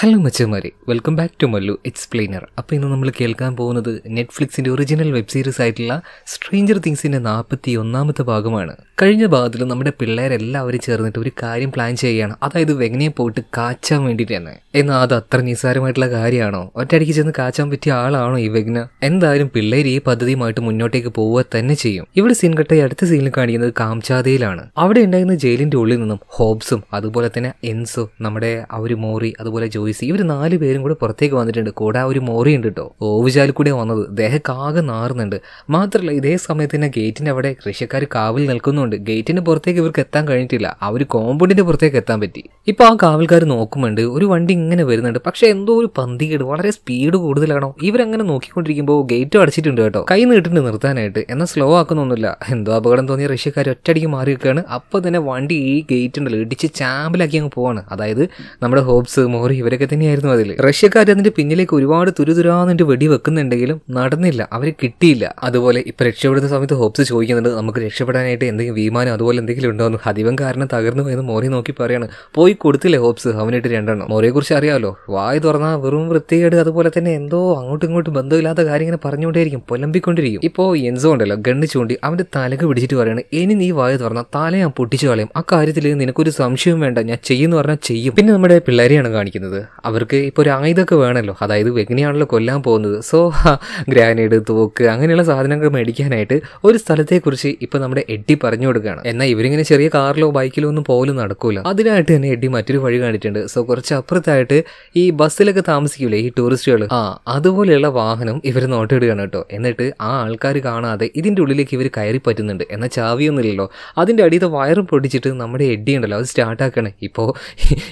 hello മച്ചമാരെ welcome back to Mallu explainer അപ്പോൾ ഇന്ന് നമ്മൾ കേൾക്കാൻ പോകുന്നത് നെറ്റ്ഫ്ലിക്സിൻ്റെ ഒറിജിനൽ വെബ് സീരീസ് ആയിട്ടുള്ള സ്ട്രേഞ്ചർ തിങ്സിൻ്റെ നാൽപ്പത്തി ഒന്നാമത്തെ ഭാഗമാണ് കഴിഞ്ഞ ഭാഗത്തിൽ നമ്മുടെ പിള്ളേരെല്ലാവരും ചേർന്നിട്ട് ഒരു കാര്യം പ്ലാൻ ചെയ്യുകയാണ് അതായത് വെങ്ങനെ പോയിട്ട് കാച്ചാൻ വേണ്ടിയിട്ട് തന്നെ എന്നാൽ അത് അത്ര നിസ്സാരമായിട്ടുള്ള കാര്യമാണോ ഒറ്റയടിക്ക് ചെന്ന് കാച്ചാൻ പറ്റിയ ആളാണോ ഈ വെഗ്ന എന്തായാലും പിള്ളേർ ഈ പദ്ധതിയുമായിട്ട് മുന്നോട്ടേക്ക് പോവുക തന്നെ ചെയ്യും ഇവിടെ സീൻ കട്ട അടുത്ത സീനിൽ കാണിക്കുന്നത് കാംചാതയിലാണ് അവിടെ ഉണ്ടായിരുന്ന ജയിലിൻ്റെ ഉള്ളിൽ നിന്നും ഹോബ്സും അതുപോലെ തന്നെ എൻസും നമ്മുടെ ആ ഒരു മോറി അതുപോലെ ലൂയിസ് ഇവർ നാല് പേരും കൂടെ പുറത്തേക്ക് വന്നിട്ടുണ്ട് കൂടെ ഒരു മോറിയുണ്ട് കേട്ടോ ഓവുചാലിൽ കൂടെ വന്നത് ദേഹക്കാകെ നാറുന്നുണ്ട് മാത്രമല്ല ഇതേ സമയത്ത് തന്നെ ഗേറ്റിന്റെ അവിടെ കൃഷിക്കാർ കാവൽ നിൽക്കുന്നുണ്ട് ഗേറ്റിൻ്റെ പുറത്തേക്ക് ഇവർക്ക് എത്താൻ കഴിഞ്ഞിട്ടില്ല ആ ഒരു പുറത്തേക്ക് എത്താൻ പറ്റി ഇപ്പൊ ആ കാവൽക്കാർ നോക്കുന്നുണ്ട് ഒരു വണ്ടി ഇങ്ങനെ വരുന്നുണ്ട് പക്ഷെ എന്തോ ഒരു പന്തികേട് വളരെ സ്പീഡ് കൂടുതലാണോ ഇവരങ്ങനെ നോക്കിക്കൊണ്ടിരിക്കുമ്പോൾ ഗേറ്റ് അടച്ചിട്ടുണ്ട് കേട്ടോ കൈ നീട്ടിട്ട് നിർത്താനായിട്ട് എന്നാൽ സ്ലോ ആക്കുന്നൊന്നുമില്ല എന്തോ അപകടം തോന്നിയ റഷ്യക്കാർ ഒറ്റടിക്ക് മാറി നിൽക്കുകയാണ് അപ്പോൾ തന്നെ വണ്ടി ഈ ഗേറ്റ് ഉണ്ടല്ലോ ഇടിച്ച് ചാമ്പലാക്കി അങ്ങ് പോവാണ് അതായത് നമ്മുടെ ഹോബ്സ് മോറി ഇവരെ ഒക്കെ തന്നെയായിരുന്നു അതിൽ റഷ്യക്കാർ അതിന്റെ പിന്നിലേക്ക് ഒരുപാട് തുരുതുരാന്നിട്ട് വെടി വെക്കുന്നുണ്ടെങ്കിലും നടന്നില്ല അവര് കിട്ടിയില്ല അതുപോലെ ഇപ്പൊ രക്ഷപ്പെടുന്ന സമയത്ത് ഹോപ്സ് ചോദിക്കുന്നുണ്ട് നമുക്ക് രക്ഷപ്പെടാനായിട്ട് എന്തെങ്കിലും വിമാനം അതുപോലെ എന്തെങ്കിലും ഉണ്ടോ എന്ന് അധികം കാരണം തകർന്നു പോയെന്ന് മോറി നോക്കി പറയാണ് പോയി കൊടുത്തില്ലേ ഹോപ്സ് അവനായിട്ട് രണ്ടെണ്ണം മോറിയെ കുറിച്ച് അറിയാമല്ലോ വായ തുറന്നാ വെറും വൃത്തികേട് അതുപോലെ തന്നെ എന്തോ അങ്ങോട്ടും ഇങ്ങോട്ടും ബന്ധമില്ലാത്ത കാര്യം ഇങ്ങനെ പറഞ്ഞുകൊണ്ടേയിരിക്കും പൊലമ്പിക്കൊണ്ടിരിക്കും ഇപ്പോ എൻസോ ഉണ്ടല്ലോ ഗണ്ണ് ചൂണ്ടി അവന്റെ തലക്ക് പിടിച്ചിട്ട് പറയാണ് ഇനി നീ വായ തുറന്നാൽ തല ഞാൻ പൊട്ടിച്ചു കളയും ആ കാര്യത്തിൽ നിനക്കൊരു സംശയം വേണ്ട ഞാൻ ചെയ്യുന്നു പറഞ്ഞാൽ ചെയ്യും പിന്നെ നമ്മുടെ പിള്ളേരെയാണ് കാണിക്കുന്നത് അവർക്ക് ഇപ്പോൾ ഒരു ആയുധമൊക്കെ വേണമല്ലോ അതായത് വെഗ്നിയാണല്ലോ കൊല്ലാൻ പോകുന്നത് സോ ഗ്രാനേഡ് തോക്ക് അങ്ങനെയുള്ള സാധനങ്ങൾ മേടിക്കാനായിട്ട് ഒരു സ്ഥലത്തെക്കുറിച്ച് ഇപ്പോൾ നമ്മുടെ എഡ്ഡി പറഞ്ഞു കൊടുക്കുകയാണ് എന്നാൽ ഇവരിങ്ങനെ ചെറിയ കാറിലോ ബൈക്കിലോ ഒന്നും പോലും നടക്കൂല അതിനായിട്ട് തന്നെ എഡ്ഡി മറ്റൊരു വഴി കാണിച്ചിട്ടുണ്ട് സോ കുറച്ച് അപ്പുറത്തായിട്ട് ഈ ബസ്സിലൊക്കെ താമസിക്കൂലേ ഈ ടൂറിസ്റ്റുകൾ ആ അതുപോലെയുള്ള വാഹനം ഇവർ നോട്ടിടുകയാണ് കേട്ടോ എന്നിട്ട് ആ ആൾക്കാർ കാണാതെ ഇതിൻ്റെ ഉള്ളിലേക്ക് ഇവർ കയറി പറ്റുന്നുണ്ട് എന്നാൽ ചാവിയൊന്നുമില്ലല്ലോ അതിൻ്റെ അടിയത്തെ വയറും പൊടിച്ചിട്ട് നമ്മുടെ എഡ്ഡി ഉണ്ടല്ലോ അത് സ്റ്റാർട്ടാക്കണേ ഇപ്പോൾ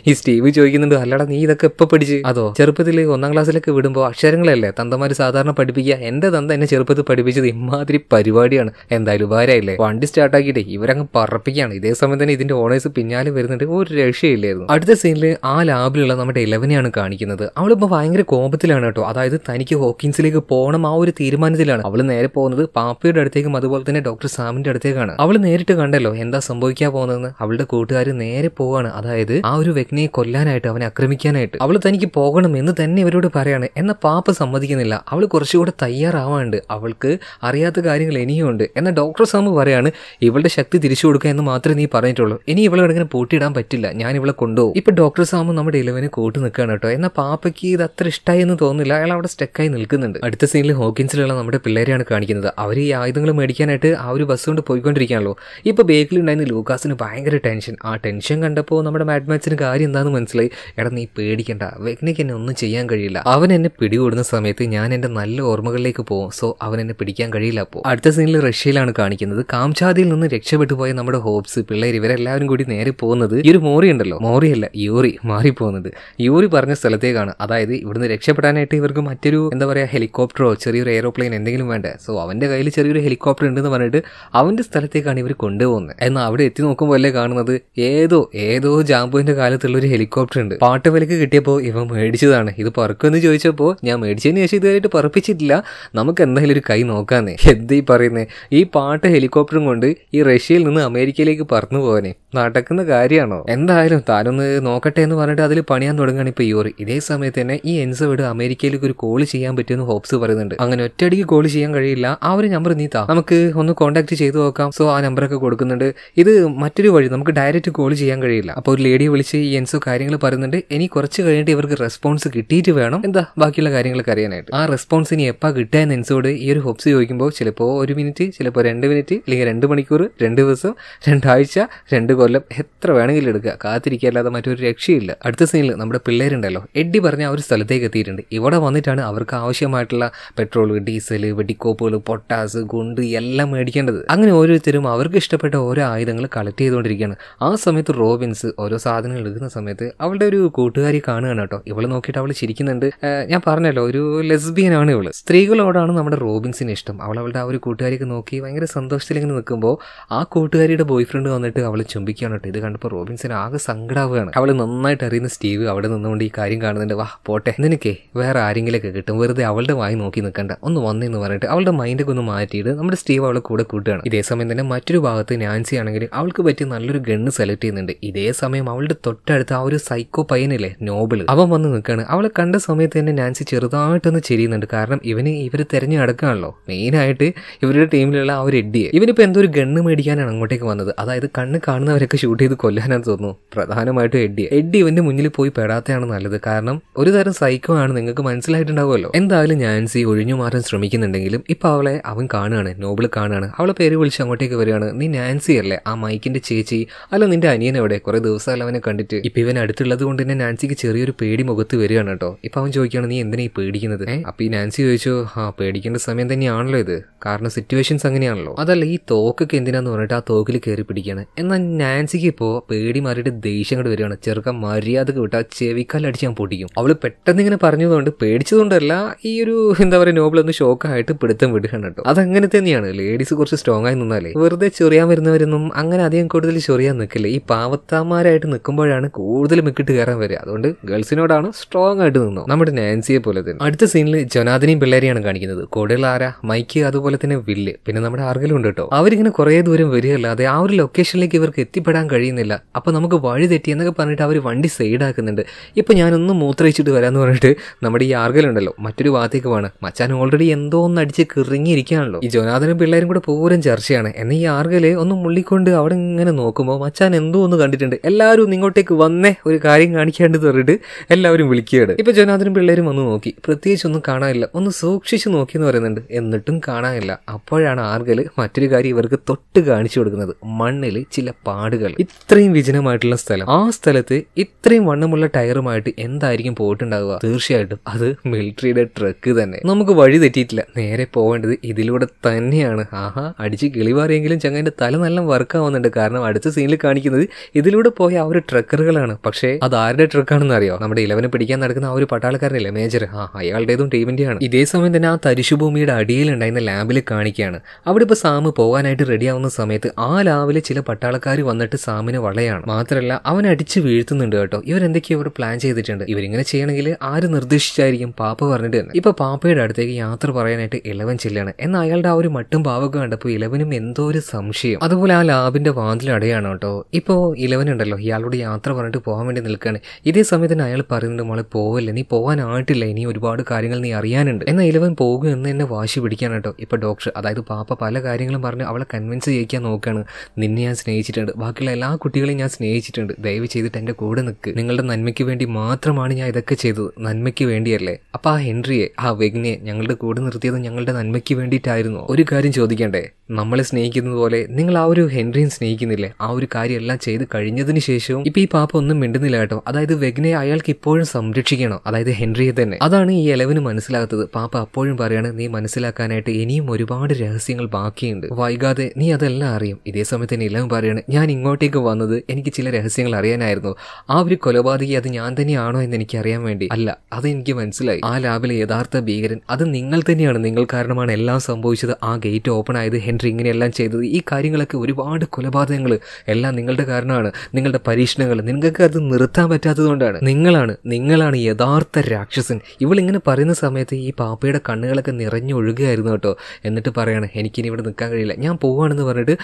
ഈ സ്റ്റീവ് ചോദിക്കുന്നുണ്ട് അല്ലടാ നീ ഇതൊക്കെ ഇതൊക്കെ പഠിച്ച് അതോ ചെറുപ്പത്തിൽ ഒന്നാം ക്ലാസ്സിലൊക്കെ വിടുമ്പോൾ അക്ഷരങ്ങളല്ലേ തന്തമാര് സാധാരണ പഠിപ്പിക്കുക എന്റെ തന്ത എന്നെ ചെറുപ്പത്തിൽ പഠിപ്പിച്ചത് ഇമാതിരി പരിപാടിയാണ് എന്തായാലും ഉപകാരമായില്ലേ വണ്ടി സ്റ്റാർട്ട് ആക്കിയിട്ട് ഇവരങ്ങ് പറപ്പിക്കുകയാണ് ഇതേ സമയം തന്നെ ഇതിന്റെ ഓണേഴ്സ് പിന്നാലെ വരുന്നുണ്ട് ഒരു രക്ഷയില്ലായിരുന്നു അടുത്ത സീനിൽ ആ ലാബിലുള്ള നമ്മുടെ ഇലവനെയാണ് കാണിക്കുന്നത് അവളിപ്പോ ഭയങ്കര കോപത്തിലാണ് കേട്ടോ അതായത് തനിക്ക് ഹോക്കിൻസിലേക്ക് പോകണം ആ ഒരു തീരുമാനത്തിലാണ് അവൾ നേരെ പോകുന്നത് പാപ്പയുടെ അടുത്തേക്കും അതുപോലെ തന്നെ ഡോക്ടർ സാമിന്റെ അടുത്തേക്കാണ് അവൾ നേരിട്ട് കണ്ടല്ലോ എന്താ സംഭവിക്കാൻ പോകുന്നതെന്ന് അവളുടെ കൂട്ടുകാർ നേരെ പോവാണ് അതായത് ആ ഒരു വ്യക്തിയെ കൊല്ലാനായിട്ട് അവനെ ആക്രമിക്കാനായിട്ട് പോകാനായിട്ട് അവൾ തനിക്ക് പോകണം എന്ന് തന്നെ ഇവരോട് പറയാണ് എന്ന പാപ്പ സമ്മതിക്കുന്നില്ല അവൾ കുറച്ചുകൂടെ തയ്യാറാവാണ്ട് അവൾക്ക് അറിയാത്ത കാര്യങ്ങൾ ഇനിയുമുണ്ട് എന്നാൽ ഡോക്ടർ സാമു പറയാണ് ഇവളുടെ ശക്തി തിരിച്ചു കൊടുക്കുക എന്ന് മാത്രമേ നീ പറഞ്ഞിട്ടുള്ളൂ ഇനി ഇവളെ ഇങ്ങനെ പൂട്ടിയിടാൻ പറ്റില്ല ഞാൻ ഇവളെ കൊണ്ടുപോകും ഇപ്പൊ ഡോക്ടർ സാമു നമ്മുടെ ഇലവനെ കൂട്ടു നിൽക്കുകയാണ് കേട്ടോ എന്നാൽ പാപ്പയ്ക്ക് ഇത് അത്ര ഇഷ്ടമായി എന്ന് തോന്നുന്നില്ല അയാൾ അവിടെ സ്റ്റെക്കായി നിൽക്കുന്നുണ്ട് അടുത്ത സീനിൽ ഹോക്കിൻസിലുള്ള നമ്മുടെ പിള്ളേരെയാണ് കാണിക്കുന്നത് അവർ ഈ ആയുധങ്ങൾ മേടിക്കാനായിട്ട് ആ ഒരു ബസ് കൊണ്ട് പോയിക്കൊണ്ടിരിക്കുകയാണല്ലോ ബേക്കിൽ ഉണ്ടായിരുന്ന ലൂക്കാസിന് ഭയങ്കര ടെൻഷൻ ആ ടെൻഷൻ കണ്ടപ്പോൾ നമ്മുടെ മാഡ്മാക്സിന് കാര്യം എന്താണെന്ന് മനസ്സിലായി എടാ നീ പേടി പേടിക്കണ്ട വെഗ്നിക്ക് എന്നെ ഒന്നും ചെയ്യാൻ കഴിയില്ല അവൻ എന്നെ പിടികൂടുന്ന സമയത്ത് ഞാൻ എന്റെ നല്ല ഓർമ്മകളിലേക്ക് പോകും സോ അവൻ എന്നെ പിടിക്കാൻ കഴിയില്ല അപ്പോ അടുത്ത സീനിൽ റഷ്യയിലാണ് കാണിക്കുന്നത് കാംചാദിയിൽ നിന്ന് രക്ഷപ്പെട്ടു പോയ നമ്മുടെ ഹോപ്സ് പിള്ളേർ ഇവരെല്ലാവരും കൂടി നേരെ പോകുന്നത് ഈ ഒരു മോറി ഉണ്ടല്ലോ മോറിയല്ല യൂറി മാറിപ്പോകുന്നത് യൂറി പറഞ്ഞ സ്ഥലത്തേക്കാണ് അതായത് ഇവിടുന്ന് രക്ഷപ്പെടാനായിട്ട് ഇവർക്ക് മറ്റൊരു എന്താ പറയാ ഹെലികോപ്റ്ററോ ചെറിയൊരു എയ്റോപ്ലെയിൻ എന്തെങ്കിലും വേണ്ടേ സോ അവന്റെ കയ്യിൽ ചെറിയൊരു ഹെലികോപ്റ്റർ ഉണ്ടെന്ന് പറഞ്ഞിട്ട് അവന്റെ സ്ഥലത്തേക്കാണ് ഇവർ കൊണ്ടുപോകുന്നത് എന്നാൽ അവിടെ എത്തി നോക്കുമ്പോൾ അല്ലേ കാണുന്നത് ഏതോ ഏതോ ജാമ്പുവിന്റെ കാലത്തുള്ള ഒരു ഹെലികോപ്റ്റർ ഉണ്ട് പാട്ടുവലക്ക് കിട്ടിയപ്പോൾ ഇവ മേടിച്ചതാണ് ഇത് പറക്കുമെന്ന് ചോദിച്ചപ്പോൾ ഞാൻ മേടിച്ചതിന് ശേഷം ഇതുവരെയായിട്ട് പറപ്പിച്ചിട്ടില്ല നമുക്ക് എന്തായാലും ഒരു കൈ നോക്കാന്നേ എന്ത് ഈ പറയുന്നത് ഈ പാട്ട് ഹെലികോപ്റ്ററും കൊണ്ട് ഈ റഷ്യയിൽ നിന്ന് അമേരിക്കയിലേക്ക് പറന്നു പോകാനേ നടക്കുന്ന കാര്യമാണോ എന്തായാലും താനൊന്ന് നോക്കട്ടെ എന്ന് പറഞ്ഞിട്ട് അതിൽ പണിയാൻ തുടങ്ങുകയാണ് ഇപ്പൊ യോറി ഇതേ സമയത്ത് തന്നെ ഈ വീട് അമേരിക്കയിലേക്ക് ഒരു കോൾ ചെയ്യാൻ പറ്റുമെന്ന് ഹോപ്സ് പറയുന്നുണ്ട് അങ്ങനെ ഒറ്റയടിക്ക് കോൾ ചെയ്യാൻ കഴിയില്ല ആ ഒരു നമ്പർ നീ താ നമുക്ക് ഒന്ന് കോൺടാക്ട് ചെയ്തു നോക്കാം സോ ആ നമ്പറൊക്കെ കൊടുക്കുന്നുണ്ട് ഇത് മറ്റൊരു വഴി നമുക്ക് ഡയറക്റ്റ് കോൾ ചെയ്യാൻ കഴിയില്ല അപ്പോൾ ഒരു ലേഡിയെ വിളിച്ച് ഈ എൻസോ കാര്യങ്ങൾ പറയുന്നുണ്ട് ഇനി കുറച്ച് കഴിഞ്ഞിട്ട് ഇവർക്ക് റെസ്പോൺസ് കിട്ടിയിട്ട് വേണം എന്താ ബാക്കിയുള്ള കാര്യങ്ങളൊക്കെ അറിയാനായിട്ട് ആ റെസ്പോൺസ് ഇനി എപ്പാ കിട്ടുക എൻസോട് ഈ ഒരു ഹോപ്സ് ചോദിക്കുമ്പോൾ ചിലപ്പോൾ ഒരു മിനിറ്റ് ചിലപ്പോൾ രണ്ട് മിനിറ്റ് അല്ലെങ്കിൽ രണ്ട് മണിക്കൂർ രണ്ട് ദിവസം രണ്ടാഴ്ച രണ്ട് കൊല്ലം എത്ര വേണമെങ്കിലും എടുക്കുക കാത്തിരിക്കാല്ലാതെ മറ്റൊരു രക്ഷയില്ല അടുത്ത സീനിൽ നമ്മുടെ പിള്ളേരുണ്ടല്ലോ എഡ്ഡി പറഞ്ഞ ആ ഒരു സ്ഥലത്തേക്ക് എത്തിയിട്ടുണ്ട് ഇവിടെ വന്നിട്ടാണ് അവർക്ക് ആവശ്യമായിട്ടുള്ള പെട്രോൾ ഡീസൽ വെടിക്കോപ്പുകൾ പൊട്ടാസ് ഗുണ്ട് എല്ലാം മേടിക്കേണ്ടത് അങ്ങനെ ഓരോരുത്തരും അവർക്ക് ഇഷ്ടപ്പെട്ട ഓരോ ആയുധങ്ങൾ കളക്ട് ചെയ്തുകൊണ്ടിരിക്കുകയാണ് ആ സമയത്ത് റോബിൻസ് ഓരോ സാധനങ്ങൾ എടുക്കുന്ന സമയത്ത് അവളുടെ ഒരു കൂട്ടുകാരി കാണുകയാണ് കേട്ടോ ഇവള് നോക്കിയിട്ട് അവൾ ചിരിക്കുന്നുണ്ട് ഞാൻ പറഞ്ഞല്ലോ ഒരു ലെസ്ബിയനാണ് ഇവള് സ്ത്രീകളോടാണ് നമ്മുടെ റോബിൻസിന് ഇഷ്ടം അവൾ അവളുടെ ആ ഒരു കൂട്ടുകാരിക്ക് നോക്കി ഭയങ്കര സന്തോഷത്തിലിങ്ങനെ നിൽക്കുമ്പോൾ ആ കൂട്ടുകാരിയുടെ ബോയ് ഫ്രണ്ട് വന്നിട്ട് അവൾ ചുമ സ്തംഭിക്കുകയാണ് കേട്ടോ ഇത് കണ്ടപ്പോൾ റോബിൻസിന് ആകെ സങ്കടാവുകയാണ് അവൾ നന്നായിട്ട് അറിയുന്ന സ്റ്റീവ് അവിടെ നിന്നുകൊണ്ട് ഈ കാര്യം കാണുന്നുണ്ട് വാ പോട്ടെ നിനക്കേ വേറെ ആരെങ്കിലൊക്കെ കിട്ടും വെറുതെ അവളുടെ വായി നോക്കി നിൽക്കണ്ട ഒന്ന് വന്നെന്ന് പറഞ്ഞിട്ട് അവളുടെ മൈൻഡൊക്കെ ഒന്ന് മാറ്റിയിട്ട് നമ്മുടെ സ്റ്റീവ് അവളെ കൂടെ കൂട്ടുകയാണ് ഇതേ സമയം തന്നെ മറ്റൊരു ഭാഗത്ത് നാൻസി ആണെങ്കിൽ അവൾക്ക് പറ്റിയ നല്ലൊരു ഗണ്ണ് സെലക്ട് ചെയ്യുന്നുണ്ട് ഇതേ സമയം അവളുടെ തൊട്ടടുത്ത് ആ ഒരു സൈക്കോ പയ്യനില്ലേ നോബിൾ അവൻ വന്ന് നിൽക്കുകയാണ് അവളെ കണ്ട സമയത്ത് തന്നെ നാൻസി ചെറുതായിട്ടൊന്ന് ചെരിയുന്നുണ്ട് കാരണം ഇവന് ഇവർ തിരഞ്ഞു നടക്കുകയാണല്ലോ മെയിനായിട്ട് ഇവരുടെ ടീമിലുള്ള ആ ഒരു എഡ്ഡിയെ ഇവനിപ്പോൾ എന്തോ ഒരു ഗണ്ണ് മേടിക്കാനാണ് അങ്ങോട്ടേക്ക് വന്നത് അതായത് കണ്ണ് കാണുന്ന അവരൊക്കെ ഷൂട്ട് ചെയ്ത് കൊല്ലാനാന്ന് തോന്നുന്നു പ്രധാനമായിട്ടും എഡ്ഡി എഡ്ഡി ഇവന്റെ മുന്നിൽ പോയി പെടാത്തയാണ് നല്ലത് കാരണം ഒരു തരം സൈക്കോ ആണ് നിങ്ങൾക്ക് മനസ്സിലായിട്ടുണ്ടാവുമല്ലോ എന്തായാലും നാൻസി ഒഴിഞ്ഞു മാറാൻ ശ്രമിക്കുന്നുണ്ടെങ്കിലും ഇപ്പൊ അവളെ അവൻ കാണുകയാണ് നോബിൾ കാണുകയാണ് അവളെ പേര് വിളിച്ച് അങ്ങോട്ടേക്ക് വരികയാണ് നീ നാൻസി അല്ലേ ആ മൈക്കിന്റെ ചേച്ചി അല്ല നിന്റെ അനിയൻ എവിടെ കുറെ ദിവസമല്ല അവനെ കണ്ടിട്ട് ഇപ്പൊ ഇവൻ അടുത്തുള്ളത് കൊണ്ട് തന്നെ നാൻസിക്ക് ചെറിയൊരു പേടി മുഖത്ത് വരികയാണ് കേട്ടോ ഇപ്പൊ അവൻ ചോദിക്കുകയാണ് നീ എന്തിനാ ഈ പേടിക്കുന്നത് അപ്പൊ ഈ നാൻസി ചോദിച്ചു ആ പേടിക്കേണ്ട സമയം തന്നെയാണല്ലോ ഇത് കാരണം സിറ്റുവേഷൻസ് അങ്ങനെയാണല്ലോ അതല്ല ഈ തോക്കൊക്കെ എന്തിനാന്ന് പറഞ്ഞിട്ട് ആ തോക്കിൽ കയറി പിടിക്കുകയാണ് എന്നാൽ നാൻസിക്ക് ഇപ്പോൾ പേടി മാറിയിട്ട് ദേഷ്യം കൂടെ വരികയാണ് ചെറുക്ക മര്യാദക്ക് വിട്ട് ചെവിക്കാലടിച്ച് ഞാൻ പൊട്ടിക്കും അവൾ പെട്ടെന്ന് ഇങ്ങനെ പറഞ്ഞതുകൊണ്ട് പേടിച്ചതുകൊണ്ടല്ല ഈ ഒരു എന്താ പറയുക നോബിൾ ഒന്ന് ഷോക്കായിട്ട് പിടുത്തം വിടുകയാണ് കേട്ടോ അതങ്ങനെ തന്നെയാണ് ലേഡീസ് കുറച്ച് സ്ട്രോങ് ആയി നിന്നാലേ വെറുതെ ചെറിയാൻ വരുന്നവരൊന്നും അങ്ങനെ അധികം കൂടുതൽ ചെറിയാൻ നിൽക്കില്ല ഈ പാവത്താമാരായിട്ട് നിൽക്കുമ്പോഴാണ് കൂടുതൽ മിക്കിട്ട് കയറാൻ വരിക അതുകൊണ്ട് ഗേൾസിനോടാണ് സ്ട്രോങ് ആയിട്ട് നിന്നോ നമ്മുടെ നാൻസിയെ പോലെ തന്നെ അടുത്ത സീനിൽ ജനാദിനിയും പിള്ളേരെയാണ് കാണിക്കുന്നത് കൂടെയുള്ള ആരാ മൈക്ക് അതുപോലെ തന്നെ വില്ല് പിന്നെ നമ്മുടെ ആർഗലും ഉണ്ട് കേട്ടോ അവരിങ്ങനെ കുറേ ദൂരം വരികയല്ലാതെ ആ ഒരു ലൊക്കേഷനിലേക്ക് ഇവർക്ക് എത്തിപ്പെടാൻ കഴിയുന്നില്ല അപ്പോൾ നമുക്ക് വഴി തെറ്റി എന്നൊക്കെ പറഞ്ഞിട്ട് അവർ വണ്ടി സൈഡാക്കുന്നുണ്ട് ഇപ്പോൾ ഞാനൊന്ന് മൂത്രയിച്ചിട്ട് വരാമെന്ന് പറഞ്ഞിട്ട് നമ്മുടെ ഈ ആർഗലുണ്ടല്ലോ മറ്റൊരു ഭാഗത്തേക്ക് വേണം മച്ചാൻ ഓൾറെഡി എന്തോ ഒന്ന് അടിച്ച് കിറങ്ങിയിരിക്കുകയാണല്ലോ ഈ ജോനാഥനും പിള്ളേരും കൂടെ പൂരം ചർച്ചയാണ് എന്നെ ഈ ആർഗല് ഒന്ന് മുള്ളിക്കൊണ്ട് അവിടെ ഇങ്ങനെ നോക്കുമ്പോൾ മച്ചാൻ എന്തോ ഒന്ന് കണ്ടിട്ടുണ്ട് എല്ലാവരും ഇങ്ങോട്ടേക്ക് വന്നേ ഒരു കാര്യം കാണിക്കാണ്ട് പറഞ്ഞിട്ട് എല്ലാവരും വിളിക്കുകയാണ് ഇപ്പോൾ ജോനാഥനും പിള്ളേരും വന്ന് നോക്കി പ്രത്യേകിച്ച് ഒന്നും കാണാനില്ല ഒന്ന് സൂക്ഷിച്ച് നോക്കിയെന്ന് പറയുന്നുണ്ട് എന്നിട്ടും കാണാനില്ല അപ്പോഴാണ് ആർഗല് മറ്റൊരു കാര്യം ഇവർക്ക് തൊട്ട് കാണിച്ചു കൊടുക്കുന്നത് മണ്ണിൽ ചില പാ കാടുകൾ ഇത്രയും വിജനമായിട്ടുള്ള സ്ഥലം ആ സ്ഥലത്ത് ഇത്രയും വണ്ണമുള്ള ടയറുമായിട്ട് എന്തായിരിക്കും പോയിട്ടുണ്ടാവുക തീർച്ചയായിട്ടും അത് മിലിറ്ററിയുടെ ട്രക്ക് തന്നെ നമുക്ക് വഴി തെറ്റിയിട്ടില്ല നേരെ പോകേണ്ടത് ഇതിലൂടെ തന്നെയാണ് ആഹാ അടിച്ച് കിളിവാറിയെങ്കിലും ചങ്ങാൻ്റെ തല നല്ല വർക്കാവുന്നുണ്ട് കാരണം അടുത്ത സീനിൽ കാണിക്കുന്നത് ഇതിലൂടെ പോയ ആ ഒരു ട്രക്കറുകളാണ് പക്ഷേ അത് ആരുടെ ട്രക്കാണെന്ന് അറിയോ നമ്മുടെ ഇലവനെ പിടിക്കാൻ നടക്കുന്ന ആ ഒരു പട്ടാളക്കാരനല്ലേ മേജർ ആ അയാളുടേതും ടീമിൻ്റെയാണ് ഇതേ സമയം തന്നെ ആ തരിശുഭൂമിയുടെ അടിയിലുണ്ടായിരുന്ന ലാബിൽ കാണിക്കുകയാണ് അവിടെ ഇപ്പോൾ സാമ് പോകാനായിട്ട് റെഡിയാവുന്ന സമയത്ത് ആ ലാബിലെ ചില പട്ടാളക്കാർ വന്ന് വന്നിട്ട് സാമിന് വളയാണ് മാത്രല്ല അവൻ അടിച്ച് വീഴ്ത്തുന്നുണ്ട് കേട്ടോ ഇവരെന്തൊക്കെയോ ഇവർ പ്ലാൻ ചെയ്തിട്ടുണ്ട് ഇവരിങ്ങനെ ചെയ്യണമെങ്കിൽ ആര് നിർദ്ദേശിച്ചായിരിക്കും പാപ്പ പറഞ്ഞിട്ട് തന്നെ ഇപ്പൊ പാപ്പയുടെ അടുത്തേക്ക് യാത്ര പറയാനായിട്ട് ഇലവൻ ചെല്ലാണ് എന്നാൽ അയാളുടെ ആ ഒരു മട്ടും പാവൊക്കെ കണ്ടപ്പോൾ ഇലവനും എന്തോ ഒരു സംശയം അതുപോലെ ആ ലാബിന്റെ വാതിൽ അടയാണ് കേട്ടോ ഇപ്പോ ഇലവൻ ഉണ്ടല്ലോ ഇയാളോട് യാത്ര പറഞ്ഞിട്ട് പോകാൻ വേണ്ടി നിൽക്കുകയാണ് ഇതേ സമയത്ത് അയാൾ പറയുന്നുണ്ട് മോളെ പോവല്ലേ നീ പോകാനായിട്ടില്ല ഇനി ഒരുപാട് കാര്യങ്ങൾ നീ അറിയാനുണ്ട് എന്നാൽ ഇലവൻ പോകും എന്ന് എന്നെ വാശി പിടിക്കാൻ കേട്ടോ ഇപ്പൊ ഡോക്ടർ അതായത് പാപ്പ പല കാര്യങ്ങളും പറഞ്ഞ് അവളെ കൺവിൻസ് ചെയ്യിക്കാൻ നോക്കുകയാണ് നിന്നെ ഞാൻ സ്നേഹിച്ചിട്ടുണ്ട് ബാക്കിയുള്ള എല്ലാ കുട്ടികളെയും ഞാൻ സ്നേഹിച്ചിട്ടുണ്ട് ദയവ് ചെയ്തിട്ട് എൻ്റെ കൂടെ നിൽക്ക് നിങ്ങളുടെ നന്മയ്ക്ക് വേണ്ടി മാത്രമാണ് ഞാൻ ഇതൊക്കെ ചെയ്തത് നന്മയ്ക്ക് വേണ്ടിയല്ലേ അപ്പോൾ ആ ഹെൻറിയെ ആ വെഗ്നെ ഞങ്ങളുടെ കൂടെ നിർത്തിയത് ഞങ്ങളുടെ നന്മയ്ക്ക് വേണ്ടിയിട്ടായിരുന്നു ഒരു കാര്യം ചോദിക്കണ്ടേ നമ്മളെ സ്നേഹിക്കുന്നത് പോലെ നിങ്ങൾ ആ ഒരു ഹെൻറിയും സ്നേഹിക്കുന്നില്ലേ ആ ഒരു കാര്യം എല്ലാം ചെയ്ത് കഴിഞ്ഞതിന് ശേഷവും ഇപ്പം ഈ പാപ്പ ഒന്നും മിണ്ടുന്നില്ല കേട്ടോ അതായത് വെഗ്നെ അയാൾക്ക് ഇപ്പോഴും സംരക്ഷിക്കണം അതായത് ഹെൻറിയെ തന്നെ അതാണ് ഈ ഇലവന് മനസ്സിലാകത്തത് പാപ്പ അപ്പോഴും പറയാണ് നീ മനസ്സിലാക്കാനായിട്ട് ഇനിയും ഒരുപാട് രഹസ്യങ്ങൾ ബാക്കിയുണ്ട് വൈകാതെ നീ അതെല്ലാം അറിയും ഇതേ സമയത്ത് തന്നെ ഇലവൻ പറയാണ് ഞാൻ ഇങ്ങോട്ടേക്ക് വന്നത് എനിക്ക് ചില രഹസ്യങ്ങൾ അറിയാനായിരുന്നു ആ ഒരു കൊലപാതകി അത് ഞാൻ തന്നെയാണോ എന്ന് എനിക്ക് അറിയാൻ വേണ്ടി അല്ല അത് എനിക്ക് മനസ്സിലായി ആ ലാബിലെ യഥാർത്ഥ ഭീകരൻ അത് നിങ്ങൾ തന്നെയാണ് നിങ്ങൾ കാരണമാണ് എല്ലാം സംഭവിച്ചത് ആ ഗേറ്റ് ഓപ്പൺ ആയത് ഹെൻറി ഇങ്ങനെയെല്ലാം ചെയ്തത് ഈ കാര്യങ്ങളൊക്കെ ഒരുപാട് കൊലപാതകങ്ങൾ എല്ലാം നിങ്ങളുടെ കാരണമാണ് നിങ്ങളുടെ പരീക്ഷണങ്ങൾ നിങ്ങൾക്ക് അത് നിർത്താൻ പറ്റാത്തതുകൊണ്ടാണ് നിങ്ങളാണ് നിങ്ങളാണ് യഥാർത്ഥ രാക്ഷസൻ ഇവളിങ്ങനെ പറയുന്ന സമയത്ത് ഈ പാപ്പയുടെ കണ്ണുകളൊക്കെ നിറഞ്ഞൊഴുകയായിരുന്നു കേട്ടോ എന്നിട്ട് പറയാണ് എനിക്കിനി ഇവിടെ നിൽക്കാൻ കഴിയില്ല ഞാൻ പോവുകയാണെന്ന് പറഞ്ഞിട്ട്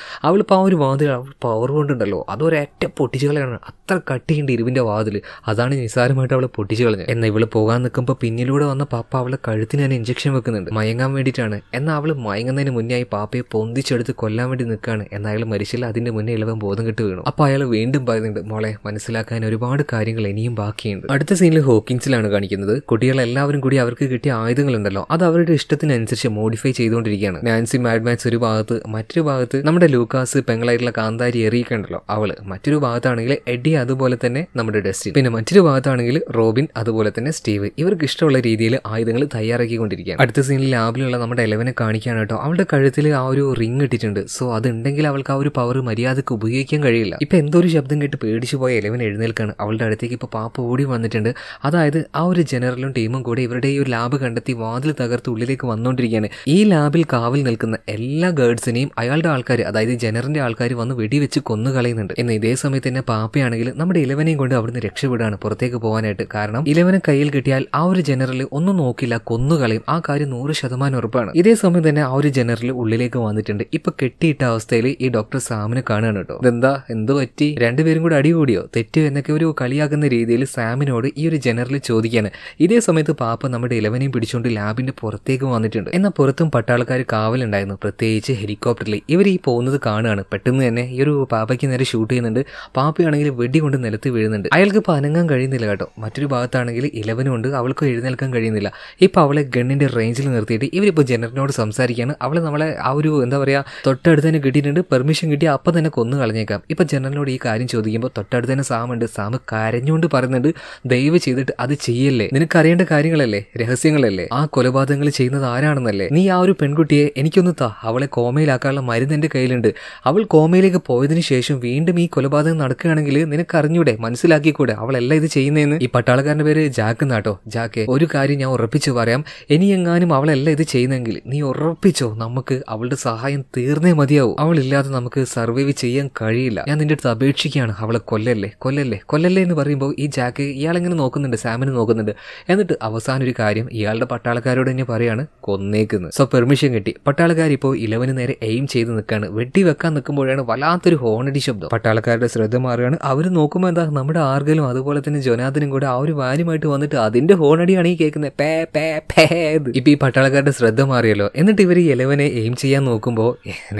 ഇപ്പോൾ ആ ഒരു വാതിൽ പവർ കൊണ്ടുണ്ടല്ലോ അതൊരേറ്റ പൊട്ടിച്ചു കളയാണ് അത്ര കട്ടിയുണ്ട് ഇരുവിൻ്റെ വാതിൽ അതാണ് നിസാരമായിട്ട് അവളെ പൊട്ടിച്ചു കളഞ്ഞത് എന്നാൽ ഇവള് പോകാൻ നിൽക്കുമ്പോൾ പിന്നിലൂടെ വന്ന പാപ്പ അവളെ കഴുത്തിന് ഞാൻ ഇഞ്ചക്ഷൻ വെക്കുന്നുണ്ട് മയങ്ങാൻ വേണ്ടിയിട്ടാണ് എന്നാൽ അവൾ മയങ്ങുന്നതിന് മുന്നേ ആയി പാപ്പയെ പൊന്തിച്ചെടുത്ത് കൊല്ലാൻ വേണ്ടി നിൽക്കുകയാണ് എന്നാൽ അയാൾ മരിച്ചില്ല അതിൻ്റെ മുന്നേ ഇളവൻ ബോധം കിട്ടു വീണു അപ്പോൾ അയാൾ വീണ്ടും പറയുന്നുണ്ട് മോളെ മനസ്സിലാക്കാൻ ഒരുപാട് കാര്യങ്ങൾ ഇനിയും ബാക്കിയുണ്ട് അടുത്ത സീനിൽ ഹോക്കിങ്സിലാണ് കാണിക്കുന്നത് കുട്ടികളെല്ലാവരും കൂടി അവർക്ക് കിട്ടിയ ആയുധങ്ങളുണ്ടല്ലോ അത് അവരുടെ ഇഷ്ടത്തിനനുസരിച്ച് മോഡിഫൈ ചെയ്തുകൊണ്ടിരിക്കുകയാണ് നാൻസി മാഡ്മാക്സ് ഒരു ഭാഗത്ത് മറ്റൊരു ഭാഗത്ത് നമ്മുടെ ലൂക്കാസ് പെങ്ങളായിട്ടുള്ള കാന്താരി എറി റീക്ക ഉണ്ടല്ലോ അവള് മറ്റൊരു ഭാഗത്താണെങ്കിൽ എഡി അതുപോലെ തന്നെ നമ്മുടെ ഡെസ്റ്റിൻ പിന്നെ മറ്റൊരു ഭാഗത്താണെങ്കിൽ റോബിൻ അതുപോലെ തന്നെ സ്റ്റീവ് ഇവർക്ക് ഇഷ്ടമുള്ള രീതിയിൽ ആയുധങ്ങൾ തയ്യാറാക്കിക്കൊണ്ടിരിക്കുക അടുത്ത സീനിൽ ലാബിലുള്ള നമ്മുടെ എലവനെ കാണിക്കാണ് കേട്ടോ അവളുടെ കഴുത്തിൽ ആ ഒരു റിംഗ് ഇട്ടിട്ടുണ്ട് സോ അതുണ്ടെങ്കിൽ അവൾക്ക് ആ ഒരു പവർ മര്യാദക്ക് ഉപയോഗിക്കാൻ കഴിയില്ല ഇപ്പൊ എന്തൊരു ശബ്ദം കേട്ട് പേടിച്ചു പോയ എലവൻ എഴുന്നേൽക്കാണ് അവളുടെ അടുത്തേക്ക് ഇപ്പൊ പാപ്പ ഓടി വന്നിട്ടുണ്ട് അതായത് ആ ഒരു ജനറലും ടീമും കൂടി ഇവരുടെ ഈ ഒരു ലാബ് കണ്ടെത്തി വാതിൽ തകർത്ത് ഉള്ളിലേക്ക് വന്നുകൊണ്ടിരിക്കുകയാണ് ഈ ലാബിൽ കാവൽ നിൽക്കുന്ന എല്ലാ ഗേഡ്സിനെയും അയാളുടെ ആൾക്കാർ അതായത് ജനറിന്റെ ആൾക്കാർ വന്ന് വെടിവെച്ച് കൊന്നുകളയുന്നുണ്ട് എന്നാൽ ഇതേ സമയത്ത് തന്നെ പാപ്പയാണെങ്കിൽ നമ്മുടെ ഇലവനെയും കൊണ്ട് അവിടുന്ന് രക്ഷപ്പെടുകയാണ് പുറത്തേക്ക് പോകാനായിട്ട് കാരണം ഇലവനെ കയ്യിൽ കിട്ടിയാൽ ആ ഒരു ജനറൽ ഒന്നും നോക്കില്ല കൊന്നുകളയും ആ കാര്യം നൂറ് ശതമാനം ഉറപ്പാണ് ഇതേ സമയം തന്നെ ആ ഒരു ജനറൽ ഉള്ളിലേക്ക് വന്നിട്ടുണ്ട് ഇപ്പൊ കെട്ടിയിട്ട അവസ്ഥയിൽ ഈ ഡോക്ടർ സാമിനെ കാണുകയാണ് കേട്ടോ ഇതെന്താ എന്ത് പറ്റി രണ്ടുപേരും കൂടെ അടികൂടിയോ തെറ്റോ എന്നൊക്കെ ഒരു കളിയാക്കുന്ന രീതിയിൽ സാമിനോട് ഈ ഒരു ജനറൽ ചോദിക്കാണ് ഇതേ സമയത്ത് പാപ്പ നമ്മുടെ ഇലവനെയും പിടിച്ചുകൊണ്ട് ലാബിന്റെ പുറത്തേക്ക് വന്നിട്ടുണ്ട് എന്നാൽ പുറത്തും പട്ടാളക്കാർ കാവലുണ്ടായിരുന്നു പ്രത്യേകിച്ച് ഹെലികോപ്റ്ററിൽ ഇവർ ഈ പോകുന്നത് കാണുകയാണ് പെട്ടെന്ന് തന്നെ ഈ ഒരു പാപ്പയ്ക്ക് നേരെ ഷൂട്ട് ചെയ്യുന്നുണ്ട് പാപ്പയാണെങ്കിൽ വെടി കൊണ്ട് നിലത്ത് വീഴുന്നുണ്ട് അയാൾക്ക് പനങ്ങാൻ കഴിയുന്നില്ല കേട്ടോ മറ്റൊരു ഭാഗത്താണെങ്കിൽ ഇലവനും ഉണ്ട് അവൾക്ക് എഴുന്നേൽക്കാൻ കഴിയുന്നില്ല ഇപ്പോൾ അവളെ ഗണ്ണിൻ്റെ റേഞ്ചിൽ നിർത്തിയിട്ട് ഇവരിപ്പോൾ ജനറിനോട് സംസാരിക്കുകയാണ് അവൾ നമ്മളെ ആ ഒരു എന്താ പറയുക തൊട്ടടുത്ത് തന്നെ കിട്ടിയിട്ടുണ്ട് പെർമിഷൻ കിട്ടി അപ്പം തന്നെ കൊന്നു കളഞ്ഞേക്കാം ഇപ്പം ജനറലിനോട് ഈ കാര്യം ചോദിക്കുമ്പോൾ തൊട്ടടുത്ത് തന്നെ സാമുണ്ട് സാമ് കരഞ്ഞുകൊണ്ട് പറയുന്നുണ്ട് ദയവ് ചെയ്തിട്ട് അത് ചെയ്യല്ലേ നിനക്കറിയേണ്ട കാര്യങ്ങളല്ലേ രഹസ്യങ്ങളല്ലേ ആ കൊലപാതകങ്ങൾ ചെയ്യുന്നത് ആരാണെന്നല്ലേ നീ ആ ഒരു പെൺകുട്ടിയെ എനിക്കൊന്ന് താ അവളെ കോമയിലാക്കാനുള്ള മരുന്ന് എൻ്റെ കയ്യിലുണ്ട് അവൾ കോമയിലേക്ക് പോയതിന് ശേഷം വീണ്ടും ഈ കൊലപാതകം നടക്കുകയാണെങ്കിൽ അറിഞ്ഞൂടെ മനസ്സിലാക്കിക്കൂടെ അവളല്ല ഇത് ചെയ്യുന്നതെന്ന് ഈ പട്ടാളക്കാരൻ്റെ പേര് ജാക്ക് എന്നാട്ടോ ജാക്ക് ഒരു കാര്യം ഞാൻ ഉറപ്പിച്ചു പറയാം ഇനി എങ്ങാനും അവളല്ല ഇത് ചെയ്യുന്നെങ്കിൽ നീ ഉറപ്പിച്ചോ നമുക്ക് അവളുടെ സഹായം തീർന്നേ മതിയാവും അവളില്ലാതെ നമുക്ക് സർവൈവ് ചെയ്യാൻ കഴിയില്ല ഞാൻ നിന്റെ അടുത്ത് അപേക്ഷിക്കുകയാണ് അവളെ കൊല്ലല്ലേ കൊല്ലല്ലേ കൊല്ലല്ലേ എന്ന് പറയുമ്പോൾ ഈ ജാക്ക് ഇയാളെങ്ങനെ നോക്കുന്നുണ്ട് സാമിന് നോക്കുന്നുണ്ട് എന്നിട്ട് അവസാന ഒരു കാര്യം ഇയാളുടെ പട്ടാളക്കാരോട് തന്നെ പറയാണ് കൊന്നേക്കുന്നത് സോ പെർമിഷൻ കിട്ടി പട്ടാളക്കാരിപ്പോ ഇലവന് നേരെ എയിം ചെയ്ത് നിൽക്കാണ് വെട്ടി വെക്കാൻ നിൽക്കുമ്പോഴാണ് വല്ലാത്തൊരു ഹോൺ ഹോണടി ശബ്ദം പട്ടാളക്കാരുടെ ശ്രദ്ധ മാറുകയാണ് അവർ നോക്കുമ്പോൾ എന്താ നമ്മുടെ ആർഗലും അതുപോലെ തന്നെ ജൊനാഥനും കൂടെ ആ ഒരു വാനുമായിട്ട് വന്നിട്ട് അതിന്റെ ഹോണടിയാണ് ഈ കേൾക്കുന്നത് പേ പേ പേ ഇപ്പൊ ഈ പട്ടാളക്കാരുടെ ശ്രദ്ധ മാറിയല്ലോ എന്നിട്ട് ഇവർ ഈ ഇലവനെ എയിം ചെയ്യാൻ നോക്കുമ്പോൾ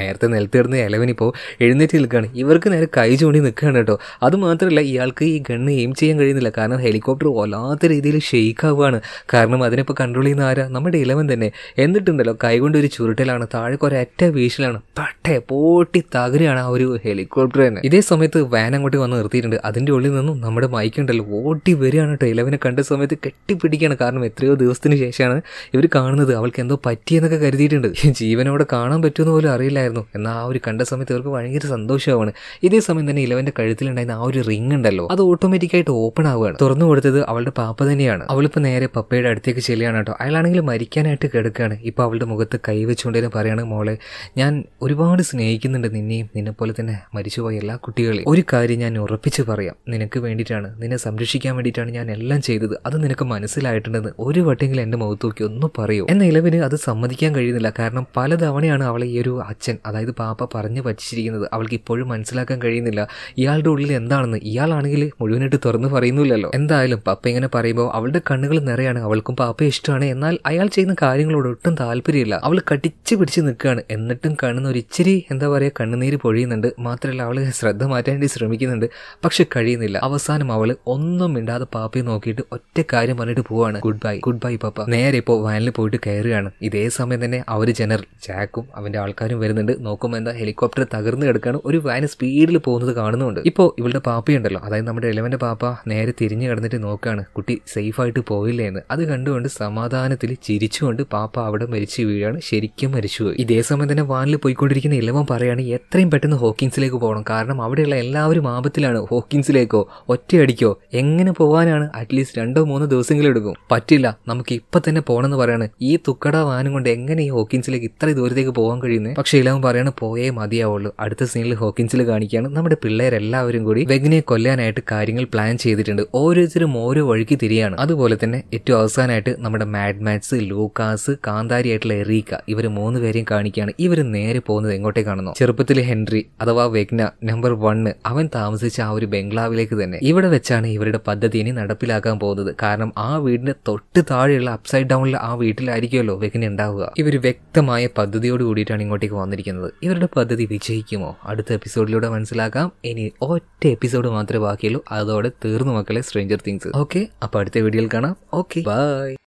നേരത്തെ നിലത്തിടുന്ന ഇലവൻ ഇപ്പോൾ എഴുന്നേറ്റ് നിൽക്കുകയാണ് ഇവർക്ക് നേരെ കൈ ചൂണ്ടി നിൽക്കുകയാണ് കേട്ടോ അത് മാത്രമല്ല ഇയാൾക്ക് ഈ ഗണ്ണ് എയിം ചെയ്യാൻ കഴിയുന്നില്ല കാരണം ഹെലികോപ്റ്റർ വല്ലാത്ത രീതിയിൽ ഷെയ്ക്ക് ആവുകയാണ് കാരണം അതിനിപ്പോൾ കൺട്രോൾ ചെയ്യുന്ന ആരാ നമ്മുടെ ഇലവൻ തന്നെ എന്നിട്ടുണ്ടല്ലോ കൈകൊണ്ട് ഒരു ചുരുട്ടലാണ് കുറെ അറ്റ വീശലാണ് പട്ടെ പോട്ടി തകരാണ് ആ ഒരു ഹെലികോപ്റ്റർ ഹെലികോപ്റ്റർ തന്നെ ഇതേ സമയത്ത് വാൻ അങ്ങോട്ട് വന്ന് നിർത്തിയിട്ടുണ്ട് അതിന്റെ ഉള്ളിൽ നിന്നും നമ്മുടെ മൈക്ക് ഉണ്ടല്ലോ ഓടി വരികയാണ് കേട്ടോ ഇലവനെ കണ്ട സമയത്ത് കെട്ടിപ്പിടിക്കുകയാണ് കാരണം എത്രയോ ദിവസത്തിന് ശേഷമാണ് ഇവർ കാണുന്നത് അവൾക്ക് എന്തോ പറ്റിയെന്നൊക്കെ കരുതിയിട്ടുണ്ട് ജീവനോടെ കാണാൻ പറ്റുമെന്ന് പോലും അറിയില്ലായിരുന്നു എന്നാൽ ആ ഒരു കണ്ട സമയത്ത് ഇവർക്ക് ഭയങ്കര സന്തോഷമാണ് ഇതേ സമയം തന്നെ ഇലവന്റെ കഴുത്തിലുണ്ടായിരുന്ന ആ ഒരു റിംഗ് ഉണ്ടല്ലോ അത് ഓട്ടോമാറ്റിക്കായിട്ട് ഓപ്പൺ ആവുകയാണ് തുറന്നു കൊടുത്തത് അവളുടെ പാപ്പ തന്നെയാണ് അവളിപ്പോൾ നേരെ പപ്പയുടെ അടുത്തേക്ക് ചെല്ലുകയാണ് കേട്ടോ അയാളാണെങ്കിൽ മരിക്കാനായിട്ട് കിടക്കുകയാണ് ഇപ്പോൾ അവളുടെ മുഖത്ത് കൈവച്ചുകൊണ്ടേലും പറയാണ് മോളെ ഞാൻ ഒരുപാട് സ്നേഹിക്കുന്നുണ്ട് നിന്നെയും നിന്നെ പോലെ തന്നെ മരിച്ചുപോയ എല്ലാ കുട്ടികളെയും ഒരു കാര്യം ഞാൻ ഉറപ്പിച്ച് പറയാം നിനക്ക് വേണ്ടിയിട്ടാണ് നിന്നെ സംരക്ഷിക്കാൻ വേണ്ടിയിട്ടാണ് ഞാൻ എല്ലാം ചെയ്തത് അത് നിനക്ക് മനസ്സിലായിട്ടുണ്ടെന്ന് ഒരു വട്ടെങ്കിലും എൻ്റെ മുഖത്ത് നോക്കി ഒന്ന് പറയൂ എന്ന ഇലവിന് അത് സമ്മതിക്കാൻ കഴിയുന്നില്ല കാരണം പലതവണയാണ് അവളെ ഈ ഒരു അച്ഛൻ അതായത് പാപ്പ പറഞ്ഞു വച്ചിരിക്കുന്നത് അവൾക്ക് ഇപ്പോഴും മനസ്സിലാക്കാൻ കഴിയുന്നില്ല ഇയാളുടെ ഉള്ളിൽ എന്താണെന്ന് ഇയാളാണെങ്കിൽ മുഴുവനായിട്ട് തുറന്നു പറയുന്നില്ലല്ലോ എന്തായാലും പപ്പ ഇങ്ങനെ പറയുമ്പോൾ അവളുടെ കണ്ണുകൾ നിറയാണ് അവൾക്കും പാപ്പ ഇഷ്ടമാണ് എന്നാൽ അയാൾ ചെയ്യുന്ന കാര്യങ്ങളോട് ഒട്ടും താല്പര്യമില്ല അവൾ കടിച്ചു പിടിച്ച് നിൽക്കുകയാണ് എന്നിട്ടും കാണുന്ന ഒരു ഇച്ചിരി എന്താ പറയുക കണ്ണുനീര് പൊഴിയുന്നുണ്ട് മാത്രമല്ല അവൾ ശ്രദ്ധ മാറ്റാൻ വേണ്ടി ശ്രമിക്കുന്നുണ്ട് പക്ഷെ കഴിയുന്നില്ല അവസാനം അവൾ ഒന്നും മിണ്ടാതെ പാപ്പയെ നോക്കിയിട്ട് ഒറ്റ കാര്യം പറഞ്ഞിട്ട് പോവാണ് ഗുഡ് ബൈ ഗുഡ് ബൈ പാപ്പ നേരെ ഇപ്പോൾ വാനിൽ പോയിട്ട് കയറുകയാണ് ഇതേ സമയം തന്നെ അവർ ജനറൽ ജാക്കും അവൻ്റെ ആൾക്കാരും വരുന്നുണ്ട് നോക്കുമ്പോൾ എന്താ ഹെലികോപ്റ്റർ തകർന്നു കിടക്കാണ് ഒരു വാൻ സ്പീഡിൽ പോകുന്നത് കാണുന്നുണ്ട് ഇപ്പോൾ ഇവളുടെ പാപ്പയുണ്ടല്ലോ അതായത് നമ്മുടെ ഇലവൻ്റെ പാപ്പ നേരെ തിരിഞ്ഞു കിടന്നിട്ട് നോക്കുകയാണ് കുട്ടി സേഫ് ആയിട്ട് പോയില്ലേ എന്ന് അത് കണ്ടുകൊണ്ട് സമാധാനത്തിൽ ചിരിച്ചുകൊണ്ട് പാപ്പ അവിടെ മരിച്ചു വീഴാണ് ശരിക്കും മരിച്ചുപോയി ഇതേ സമയം തന്നെ വാനിൽ പോയിക്കൊണ്ടിരിക്കുന്ന ഇലവൻ പറയാണ് എത്രയും പെട്ടെന്ന് ഹോക്കിങ്സിലേക്ക് ഹോക്കിൻസിലേക്ക് പോകണം കാരണം അവിടെയുള്ള എല്ലാവരും ആപത്തിലാണ് ഹോക്കിൻസിലേക്കോ ഒറ്റയടിക്കോ എങ്ങനെ പോകാനാണ് അറ്റ്ലീസ്റ്റ് രണ്ടോ മൂന്നോ ദിവസങ്ങളിൽ എടുക്കും പറ്റില്ല നമുക്ക് ഇപ്പൊ തന്നെ പോകണമെന്ന് പറയാണ് ഈ തുക്കട വാനം കൊണ്ട് എങ്ങനെ ഈ ഹോക്കിൻസിലേക്ക് ഇത്ര ദൂരത്തേക്ക് പോകാൻ കഴിയുന്നത് പക്ഷെ ഇലവൻ പറയാണ് പോയേ മതിയാവുള്ളൂ അടുത്ത സീനിൽ ഹോക്കിൻസിൽ കാണിക്കുകയാണ് നമ്മുടെ പിള്ളേരെല്ലാവരും കൂടി വെഗ്നെ കൊല്ലാനായിട്ട് കാര്യങ്ങൾ പ്ലാൻ ചെയ്തിട്ടുണ്ട് ഓരോരുത്തരും ഓരോ വഴിക്ക് തിരിയാണ് അതുപോലെ തന്നെ ഏറ്റവും അവസാനമായിട്ട് നമ്മുടെ മാഡ്മാറ്റ്സ് ലൂക്കാസ് കാന്താരി ആയിട്ടുള്ള എറീക്ക ഇവർ മൂന്ന് പേരെയും കാണിക്കുകയാണ് ഇവർ നേരെ പോകുന്നത് എങ്ങോട്ടേക്കാണെന്നോ ചെറുപ്പത്തിൽ ഹെൻറി അഥവാ പ്രജ്ഞ നമ്പർ വണ്ണ് അവൻ താമസിച്ച ആ ഒരു ബംഗ്ലാവിലേക്ക് തന്നെ ഇവിടെ വെച്ചാണ് ഇവരുടെ പദ്ധതി ഇനി നടപ്പിലാക്കാൻ പോകുന്നത് കാരണം ആ വീടിന്റെ തൊട്ട് താഴെയുള്ള അപ്സൈഡ് ഡൗണിൽ ആ വീട്ടിലായിരിക്കുമല്ലോ വെഗ്ന ഉണ്ടാവുക ഇവർ വ്യക്തമായ പദ്ധതിയോട് കൂടിയിട്ടാണ് ഇങ്ങോട്ടേക്ക് വന്നിരിക്കുന്നത് ഇവരുടെ പദ്ധതി വിജയിക്കുമോ അടുത്ത എപ്പിസോഡിലൂടെ മനസ്സിലാക്കാം ഇനി ഒറ്റ എപ്പിസോഡ് മാത്രമേ ബാക്കിയുള്ളൂ അതോടെ തീർന്നു മക്കളെ സ്ട്രേഞ്ചർ തിങ്സ് ഓക്കെ അപ്പോൾ അടുത്ത വീഡിയോയിൽ കാണാം ഓക്കെ ബൈ